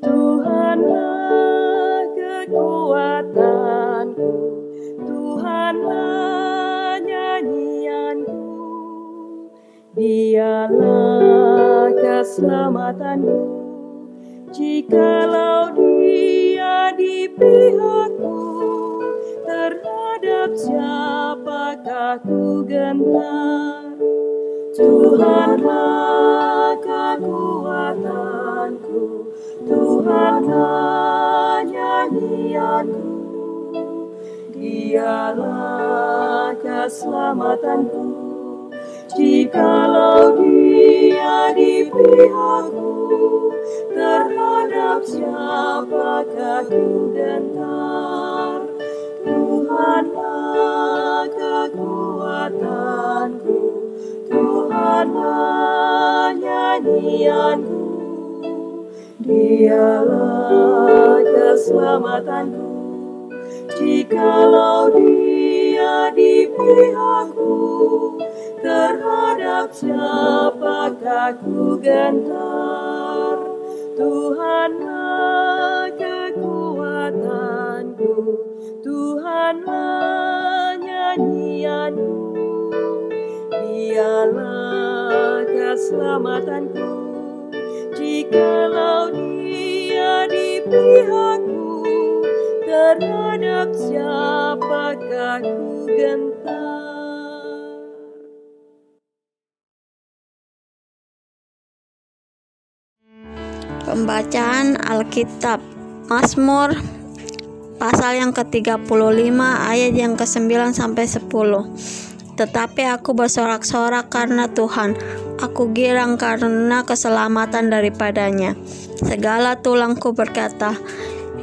Tuhanlah kekuatanku, Tuhanlah nyanyianku, Dialah keselamatanku, jikalau dia di pihakku, terhadap siapakah ku gentar? Tuhanlah kekuatanku, Tuhanlah nyanyianku, Dialah keselamatanku, jikalau dia di pihakku, terhadap siapakah ku gentar, Tuhanlah kekuatanku dan nyanyianku Dialah keselamatanku Jikalau dia di pihakku Terhadap siapakah ku gentar Tuhan keselamatanku Jikalau dia di pihakku Terhadap siapakah ku gentar Pembacaan Alkitab Mazmur pasal yang ke-35 ayat yang ke-9 sampai 10. Tetapi aku bersorak-sorak karena Tuhan, Aku girang karena keselamatan daripadanya. Segala tulangku berkata,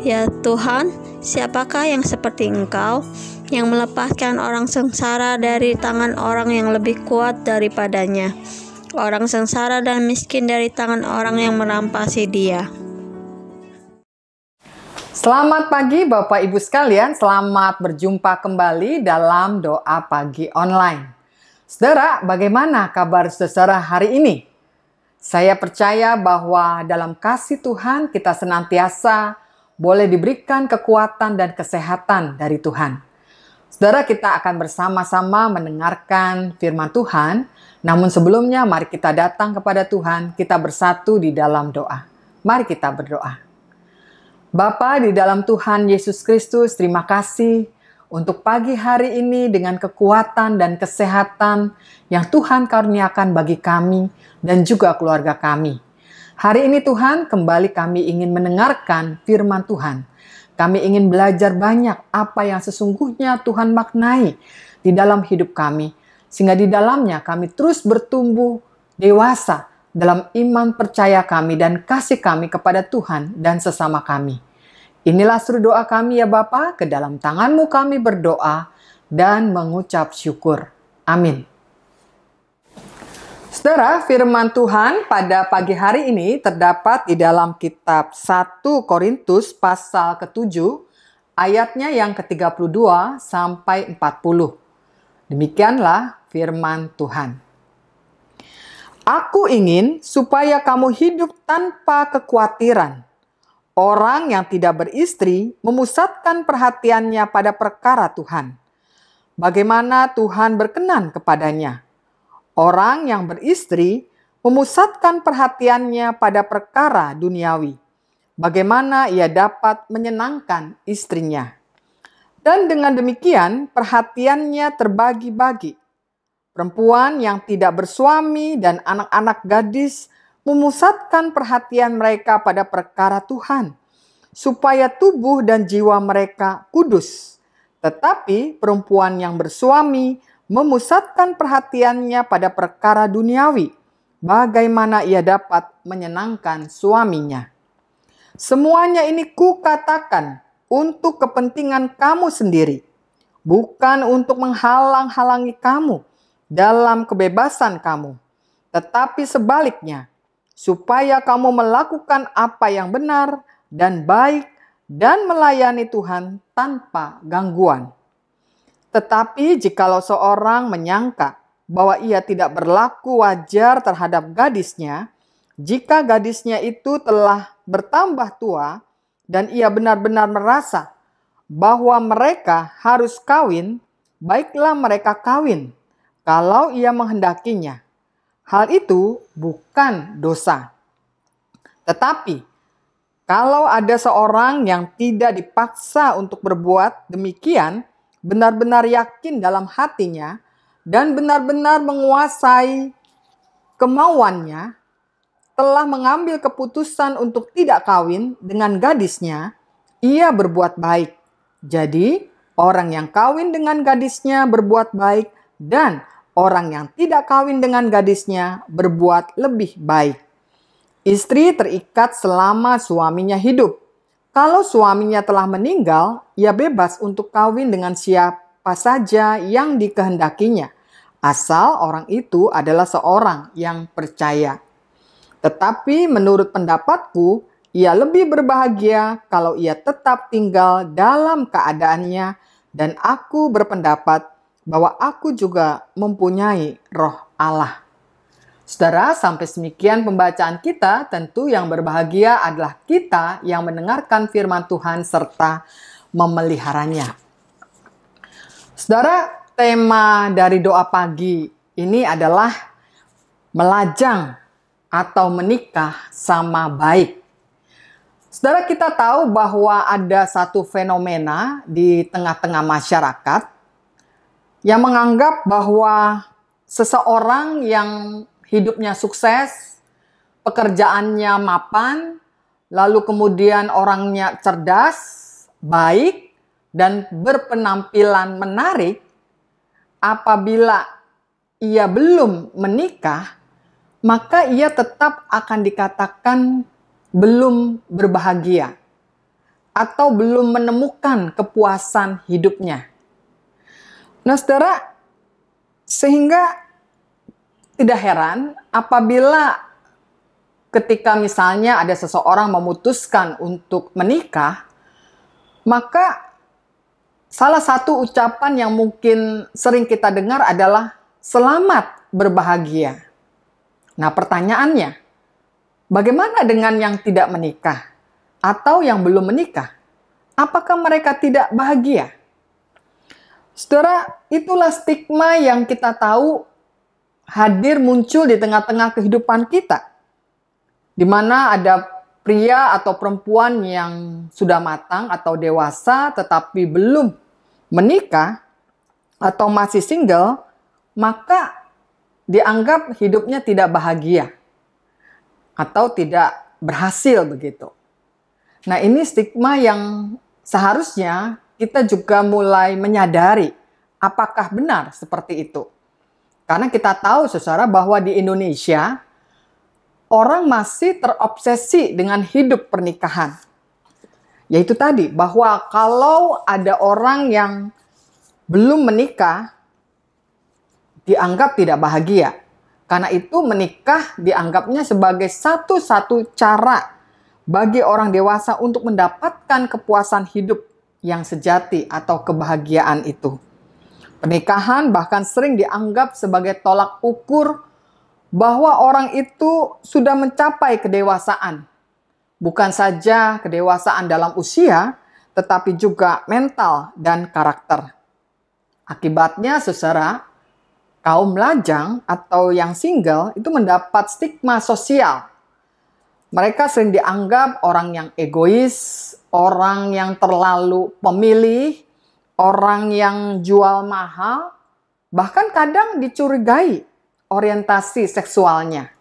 "Ya Tuhan, siapakah yang seperti Engkau yang melepaskan orang sengsara dari tangan orang yang lebih kuat daripadanya, orang sengsara dan miskin dari tangan orang yang merampasi dia?" Selamat pagi Bapak Ibu sekalian, selamat berjumpa kembali dalam doa pagi online. Saudara, bagaimana kabar saudara hari ini? Saya percaya bahwa dalam kasih Tuhan kita senantiasa boleh diberikan kekuatan dan kesehatan dari Tuhan. Saudara, kita akan bersama-sama mendengarkan firman Tuhan. Namun sebelumnya mari kita datang kepada Tuhan, kita bersatu di dalam doa. Mari kita berdoa. Bapa di dalam Tuhan Yesus Kristus, terima kasih untuk pagi hari ini dengan kekuatan dan kesehatan yang Tuhan karuniakan bagi kami dan juga keluarga kami. Hari ini Tuhan, kembali kami ingin mendengarkan firman Tuhan. Kami ingin belajar banyak apa yang sesungguhnya Tuhan maknai di dalam hidup kami. Sehingga di dalamnya kami terus bertumbuh dewasa dalam iman percaya kami dan kasih kami kepada Tuhan dan sesama kami. Inilah seru doa kami ya Bapa, ke dalam tanganmu kami berdoa dan mengucap syukur. Amin. Saudara, firman Tuhan pada pagi hari ini terdapat di dalam kitab 1 Korintus pasal ke-7 ayatnya yang ke-32 sampai 40. Demikianlah firman Tuhan. Aku ingin supaya kamu hidup tanpa kekhawatiran. Orang yang tidak beristri memusatkan perhatiannya pada perkara Tuhan. Bagaimana Tuhan berkenan kepadanya? Orang yang beristri memusatkan perhatiannya pada perkara duniawi. Bagaimana ia dapat menyenangkan istrinya? Dan dengan demikian, perhatiannya terbagi-bagi. Perempuan yang tidak bersuami dan anak-anak gadis memusatkan perhatian mereka pada perkara Tuhan, supaya tubuh dan jiwa mereka kudus. Tetapi perempuan yang bersuami memusatkan perhatiannya pada perkara duniawi, bagaimana ia dapat menyenangkan suaminya. Semuanya ini kukatakan untuk kepentingan kamu sendiri, bukan untuk menghalang-halangi kamu dalam kebebasan kamu, tetapi sebaliknya – supaya kamu melakukan apa yang benar dan baik dan melayani Tuhan tanpa gangguan. Tetapi jikalau seorang menyangka bahwa ia tidak berlaku wajar terhadap gadisnya, jika gadisnya itu telah bertambah tua dan ia benar-benar merasa bahwa mereka harus kawin, baiklah mereka kawin kalau ia menghendakinya. Hal itu bukan dosa. Tetapi kalau ada seorang yang tidak dipaksa untuk berbuat demikian, benar-benar yakin dalam hatinya dan benar-benar menguasai kemauannya, telah mengambil keputusan untuk tidak kawin dengan gadisnya, ia berbuat baik. Jadi, orang yang kawin dengan gadisnya berbuat baik dan orang yang tidak kawin dengan gadisnya berbuat lebih baik. Istri terikat selama suaminya hidup. Kalau suaminya telah meninggal, ia bebas untuk kawin dengan siapa saja yang dikehendakinya, asal orang itu adalah seorang yang percaya. Tetapi menurut pendapatku, ia lebih berbahagia kalau ia tetap tinggal dalam keadaannya dan aku berpendapat bahwa aku juga mempunyai roh Allah. Saudara, sampai semikian pembacaan kita, tentu yang berbahagia adalah kita yang mendengarkan firman Tuhan serta memeliharanya. Saudara, tema dari doa pagi ini adalah melajang atau menikah sama baik. Saudara, kita tahu bahwa ada satu fenomena di tengah-tengah masyarakat yang menganggap bahwa seseorang yang hidupnya sukses, pekerjaannya mapan, lalu kemudian orangnya cerdas, baik, dan berpenampilan menarik, apabila ia belum menikah, maka ia tetap akan dikatakan belum berbahagia atau belum menemukan kepuasan hidupnya. Nah, saudara, sehingga tidak heran apabila ketika misalnya ada seseorang memutuskan untuk menikah, maka salah satu ucapan yang mungkin sering kita dengar adalah selamat berbahagia. Nah, pertanyaannya, bagaimana dengan yang tidak menikah atau yang belum menikah? Apakah mereka tidak bahagia? Saudara, itulah stigma yang kita tahu hadir muncul di tengah-tengah kehidupan kita. Di mana ada pria atau perempuan yang sudah matang atau dewasa tetapi belum menikah atau masih single, maka dianggap hidupnya tidak bahagia atau tidak berhasil begitu. Nah, ini stigma yang seharusnya kita juga mulai menyadari apakah benar seperti itu. Karena kita tahu secara bahwa di Indonesia orang masih terobsesi dengan hidup pernikahan. Yaitu tadi bahwa kalau ada orang yang belum menikah dianggap tidak bahagia. Karena itu menikah dianggapnya sebagai satu-satu cara bagi orang dewasa untuk mendapatkan kepuasan hidup yang sejati atau kebahagiaan itu. Pernikahan bahkan sering dianggap sebagai tolak ukur bahwa orang itu sudah mencapai kedewasaan. Bukan saja kedewasaan dalam usia, tetapi juga mental dan karakter. Akibatnya secara kaum lajang atau yang single itu mendapat stigma sosial. Mereka sering dianggap orang yang egois, orang yang terlalu pemilih, orang yang jual mahal, bahkan kadang dicurigai orientasi seksualnya.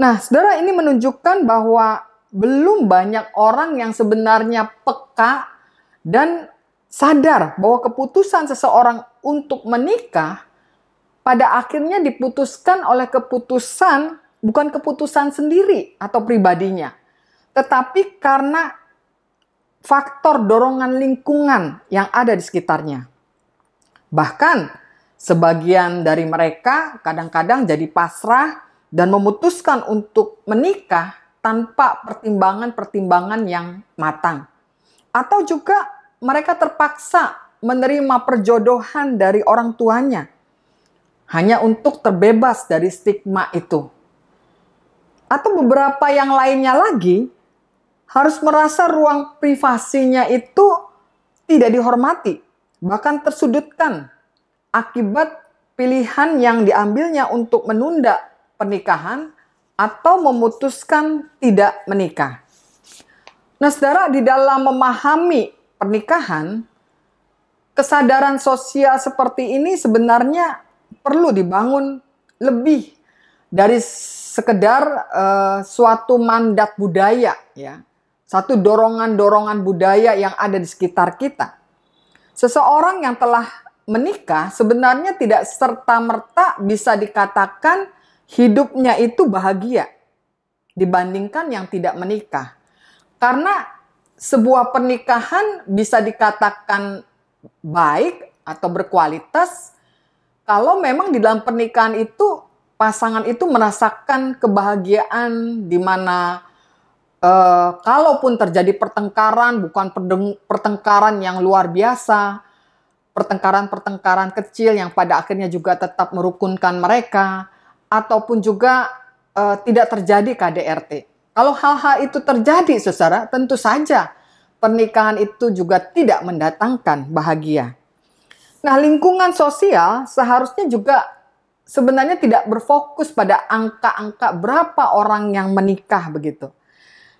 Nah, saudara ini menunjukkan bahwa belum banyak orang yang sebenarnya peka dan sadar bahwa keputusan seseorang untuk menikah pada akhirnya diputuskan oleh keputusan bukan keputusan sendiri atau pribadinya, tetapi karena faktor dorongan lingkungan yang ada di sekitarnya. Bahkan sebagian dari mereka kadang-kadang jadi pasrah dan memutuskan untuk menikah tanpa pertimbangan-pertimbangan yang matang. Atau juga mereka terpaksa menerima perjodohan dari orang tuanya hanya untuk terbebas dari stigma itu. Atau beberapa yang lainnya lagi harus merasa ruang privasinya itu tidak dihormati, bahkan tersudutkan akibat pilihan yang diambilnya untuk menunda pernikahan atau memutuskan tidak menikah. Nah, saudara, di dalam memahami pernikahan, kesadaran sosial seperti ini sebenarnya perlu dibangun lebih dari sekedar uh, suatu mandat budaya, ya satu dorongan-dorongan budaya yang ada di sekitar kita. Seseorang yang telah menikah sebenarnya tidak serta-merta bisa dikatakan hidupnya itu bahagia dibandingkan yang tidak menikah. Karena sebuah pernikahan bisa dikatakan baik atau berkualitas kalau memang di dalam pernikahan itu pasangan itu merasakan kebahagiaan di mana Eh, kalaupun terjadi pertengkaran, bukan pertengkaran yang luar biasa, pertengkaran-pertengkaran kecil yang pada akhirnya juga tetap merukunkan mereka, ataupun juga uh, tidak terjadi KDRT. Kalau hal-hal itu terjadi, saudara, tentu saja pernikahan itu juga tidak mendatangkan bahagia. Nah, lingkungan sosial seharusnya juga sebenarnya tidak berfokus pada angka-angka berapa orang yang menikah begitu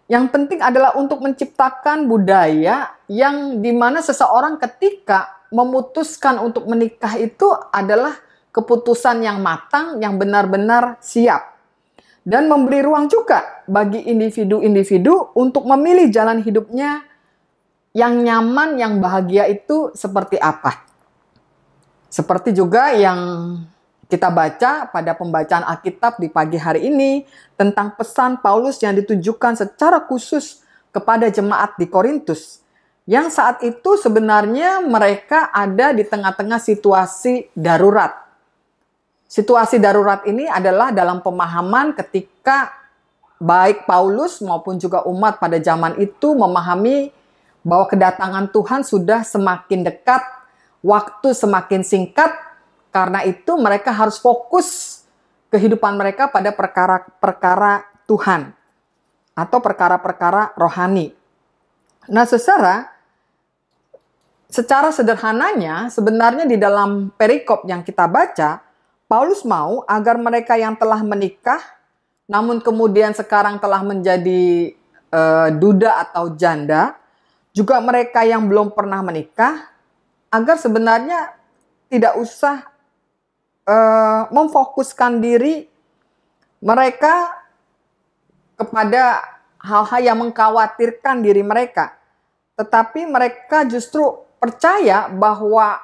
yang penting adalah untuk menciptakan budaya yang dimana seseorang ketika memutuskan untuk menikah itu adalah keputusan yang matang, yang benar-benar siap. Dan memberi ruang juga bagi individu-individu untuk memilih jalan hidupnya yang nyaman, yang bahagia itu seperti apa. Seperti juga yang kita baca pada pembacaan Alkitab di pagi hari ini tentang pesan Paulus yang ditujukan secara khusus kepada jemaat di Korintus yang saat itu sebenarnya mereka ada di tengah-tengah situasi darurat. Situasi darurat ini adalah dalam pemahaman ketika baik Paulus maupun juga umat pada zaman itu memahami bahwa kedatangan Tuhan sudah semakin dekat, waktu semakin singkat, karena itu mereka harus fokus kehidupan mereka pada perkara-perkara Tuhan atau perkara-perkara rohani. Nah, secara secara sederhananya sebenarnya di dalam perikop yang kita baca, Paulus mau agar mereka yang telah menikah namun kemudian sekarang telah menjadi e, duda atau janda, juga mereka yang belum pernah menikah agar sebenarnya tidak usah Eh, memfokuskan diri mereka kepada hal-hal yang mengkhawatirkan diri mereka. Tetapi mereka justru percaya bahwa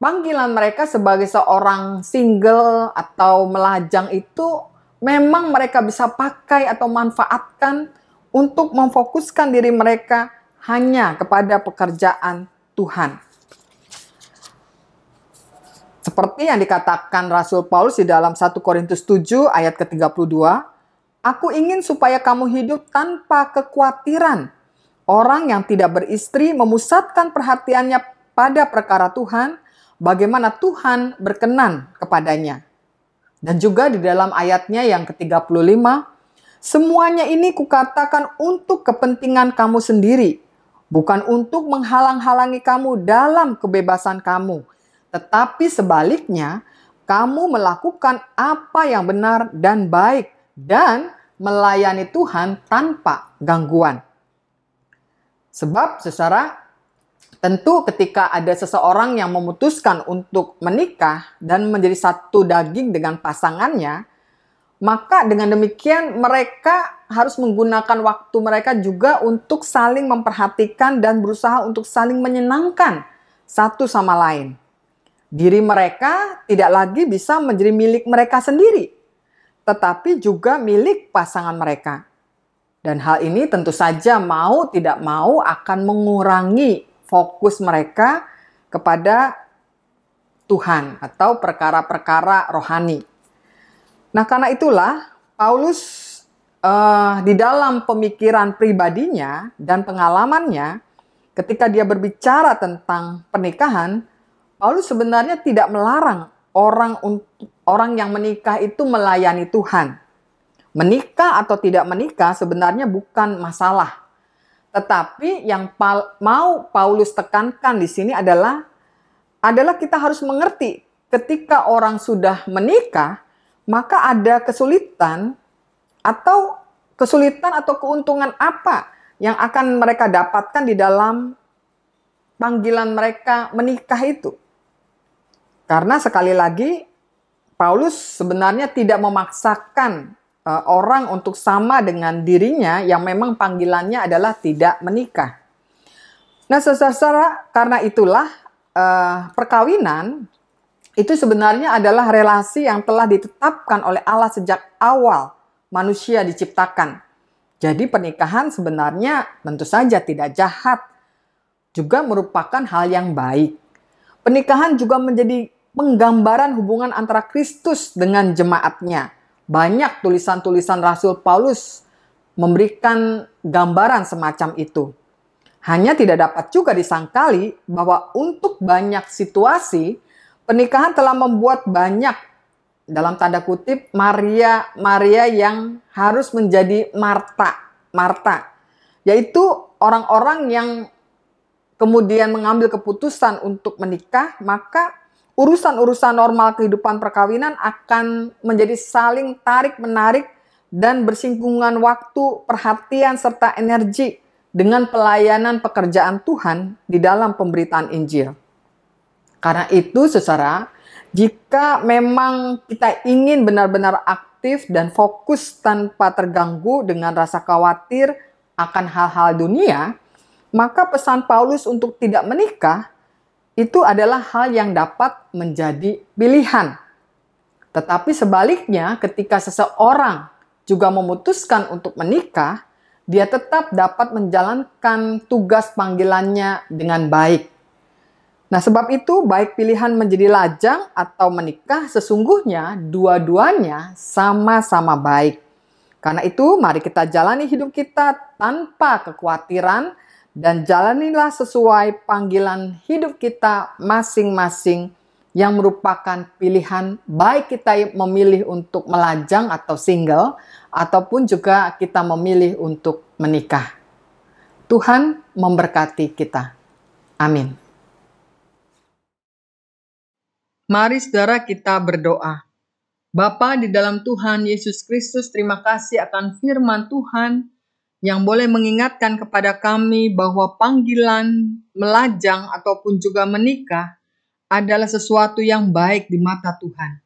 panggilan mereka sebagai seorang single atau melajang itu memang mereka bisa pakai atau manfaatkan untuk memfokuskan diri mereka hanya kepada pekerjaan Tuhan. Seperti yang dikatakan Rasul Paulus di dalam 1 Korintus 7 ayat ke-32, Aku ingin supaya kamu hidup tanpa kekhawatiran. Orang yang tidak beristri memusatkan perhatiannya pada perkara Tuhan, bagaimana Tuhan berkenan kepadanya. Dan juga di dalam ayatnya yang ke-35, semuanya ini kukatakan untuk kepentingan kamu sendiri, bukan untuk menghalang-halangi kamu dalam kebebasan kamu tetapi sebaliknya, kamu melakukan apa yang benar dan baik dan melayani Tuhan tanpa gangguan. Sebab secara tentu ketika ada seseorang yang memutuskan untuk menikah dan menjadi satu daging dengan pasangannya, maka dengan demikian mereka harus menggunakan waktu mereka juga untuk saling memperhatikan dan berusaha untuk saling menyenangkan satu sama lain. Diri mereka tidak lagi bisa menjadi milik mereka sendiri, tetapi juga milik pasangan mereka. Dan hal ini tentu saja mau tidak mau akan mengurangi fokus mereka kepada Tuhan atau perkara-perkara rohani. Nah, karena itulah Paulus uh, di dalam pemikiran pribadinya dan pengalamannya ketika dia berbicara tentang pernikahan, Paulus sebenarnya tidak melarang orang orang yang menikah itu melayani Tuhan. Menikah atau tidak menikah sebenarnya bukan masalah. Tetapi yang mau Paulus tekankan di sini adalah adalah kita harus mengerti ketika orang sudah menikah maka ada kesulitan atau kesulitan atau keuntungan apa yang akan mereka dapatkan di dalam panggilan mereka menikah itu. Karena sekali lagi Paulus sebenarnya tidak memaksakan eh, orang untuk sama dengan dirinya yang memang panggilannya adalah tidak menikah. Nah, secara karena itulah eh, perkawinan itu sebenarnya adalah relasi yang telah ditetapkan oleh Allah sejak awal manusia diciptakan. Jadi pernikahan sebenarnya tentu saja tidak jahat, juga merupakan hal yang baik. Pernikahan juga menjadi penggambaran hubungan antara Kristus dengan jemaatnya. Banyak tulisan-tulisan Rasul Paulus memberikan gambaran semacam itu. Hanya tidak dapat juga disangkali bahwa untuk banyak situasi, pernikahan telah membuat banyak dalam tanda kutip Maria Maria yang harus menjadi Marta Marta yaitu orang-orang yang kemudian mengambil keputusan untuk menikah, maka urusan-urusan normal kehidupan perkawinan akan menjadi saling tarik-menarik dan bersinggungan waktu, perhatian, serta energi dengan pelayanan pekerjaan Tuhan di dalam pemberitaan Injil. Karena itu, secara jika memang kita ingin benar-benar aktif dan fokus tanpa terganggu dengan rasa khawatir akan hal-hal dunia, maka pesan Paulus untuk tidak menikah itu adalah hal yang dapat menjadi pilihan. Tetapi sebaliknya, ketika seseorang juga memutuskan untuk menikah, dia tetap dapat menjalankan tugas panggilannya dengan baik. Nah, sebab itu, baik pilihan menjadi lajang atau menikah, sesungguhnya dua-duanya sama-sama baik. Karena itu, mari kita jalani hidup kita tanpa kekhawatiran dan jalanilah sesuai panggilan hidup kita masing-masing yang merupakan pilihan baik kita memilih untuk melajang atau single ataupun juga kita memilih untuk menikah. Tuhan memberkati kita. Amin. Mari saudara kita berdoa. Bapa di dalam Tuhan Yesus Kristus, terima kasih akan firman Tuhan yang boleh mengingatkan kepada kami bahwa panggilan melajang ataupun juga menikah adalah sesuatu yang baik di mata Tuhan.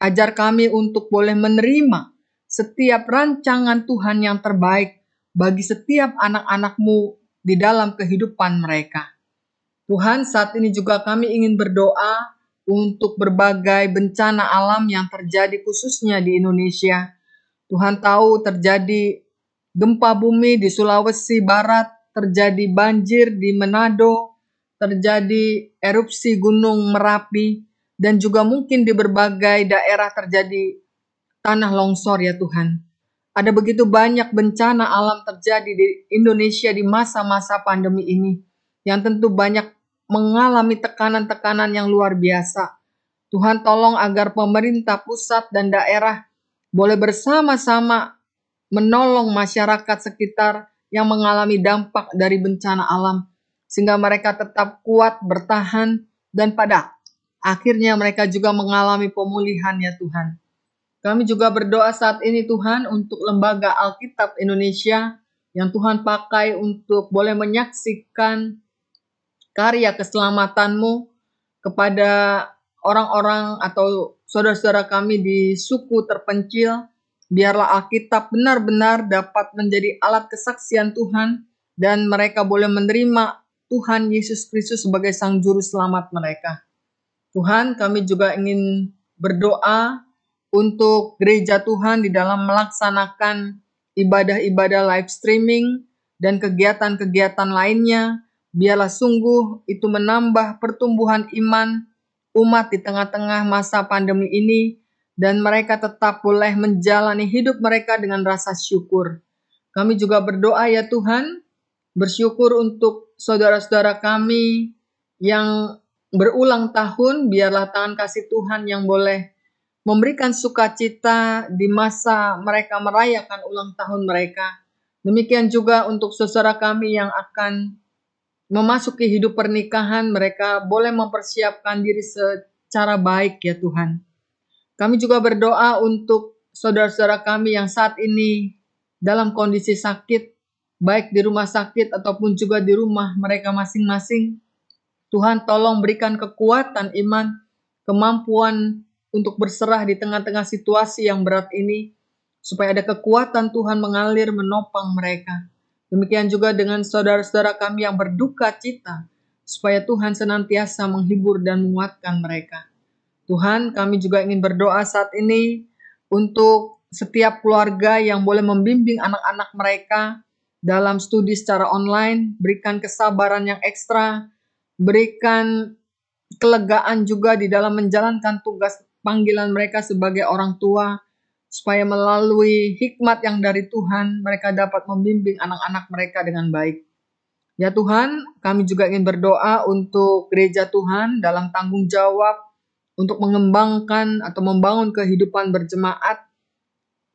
Ajar kami untuk boleh menerima setiap rancangan Tuhan yang terbaik bagi setiap anak-anakmu di dalam kehidupan mereka. Tuhan, saat ini juga kami ingin berdoa untuk berbagai bencana alam yang terjadi khususnya di Indonesia. Tuhan tahu terjadi gempa bumi di Sulawesi Barat, terjadi banjir di Manado, terjadi erupsi Gunung Merapi, dan juga mungkin di berbagai daerah terjadi tanah longsor ya Tuhan. Ada begitu banyak bencana alam terjadi di Indonesia di masa-masa pandemi ini yang tentu banyak mengalami tekanan-tekanan yang luar biasa. Tuhan tolong agar pemerintah pusat dan daerah boleh bersama-sama menolong masyarakat sekitar yang mengalami dampak dari bencana alam, sehingga mereka tetap kuat bertahan dan pada akhirnya mereka juga mengalami pemulihan ya Tuhan. Kami juga berdoa saat ini Tuhan untuk lembaga Alkitab Indonesia yang Tuhan pakai untuk boleh menyaksikan karya keselamatanmu kepada orang-orang atau saudara-saudara kami di suku terpencil Biarlah Alkitab benar-benar dapat menjadi alat kesaksian Tuhan dan mereka boleh menerima Tuhan Yesus Kristus sebagai Sang Juru Selamat mereka. Tuhan, kami juga ingin berdoa untuk gereja Tuhan di dalam melaksanakan ibadah-ibadah live streaming dan kegiatan-kegiatan lainnya. Biarlah sungguh itu menambah pertumbuhan iman umat di tengah-tengah masa pandemi ini dan mereka tetap boleh menjalani hidup mereka dengan rasa syukur. Kami juga berdoa ya Tuhan, bersyukur untuk saudara-saudara kami yang berulang tahun, biarlah tangan kasih Tuhan yang boleh memberikan sukacita di masa mereka merayakan ulang tahun mereka. Demikian juga untuk saudara kami yang akan memasuki hidup pernikahan, mereka boleh mempersiapkan diri secara baik ya Tuhan. Kami juga berdoa untuk saudara-saudara kami yang saat ini dalam kondisi sakit, baik di rumah sakit ataupun juga di rumah mereka masing-masing. Tuhan tolong berikan kekuatan iman, kemampuan untuk berserah di tengah-tengah situasi yang berat ini, supaya ada kekuatan Tuhan mengalir menopang mereka. Demikian juga dengan saudara-saudara kami yang berduka cita, supaya Tuhan senantiasa menghibur dan menguatkan mereka. Tuhan, kami juga ingin berdoa saat ini untuk setiap keluarga yang boleh membimbing anak-anak mereka dalam studi secara online, berikan kesabaran yang ekstra, berikan kelegaan juga di dalam menjalankan tugas panggilan mereka sebagai orang tua, supaya melalui hikmat yang dari Tuhan mereka dapat membimbing anak-anak mereka dengan baik. Ya Tuhan, kami juga ingin berdoa untuk gereja Tuhan dalam tanggung jawab untuk mengembangkan atau membangun kehidupan berjemaat,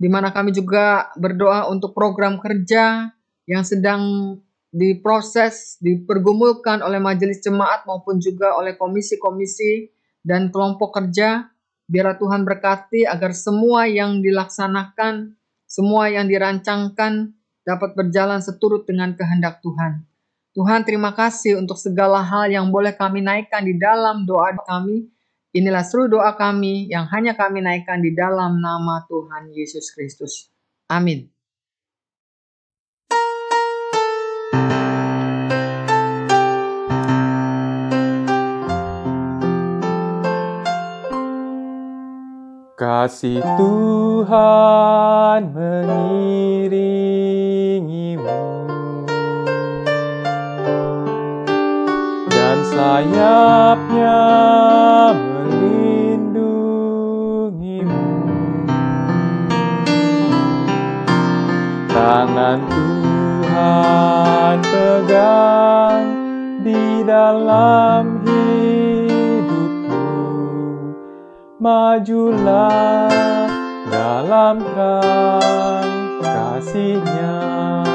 di mana kami juga berdoa untuk program kerja yang sedang diproses, dipergumulkan oleh majelis jemaat maupun juga oleh komisi-komisi dan kelompok kerja. Biar Tuhan berkati agar semua yang dilaksanakan, semua yang dirancangkan dapat berjalan seturut dengan kehendak Tuhan. Tuhan terima kasih untuk segala hal yang boleh kami naikkan di dalam doa kami Inilah seluruh doa kami yang hanya kami naikkan di dalam nama Tuhan Yesus Kristus. Amin. Kasih Tuhan mengiringimu Dan sayapnya Tangan Tuhan pegang di dalam hidupmu. Majulah dalam terang kasihnya.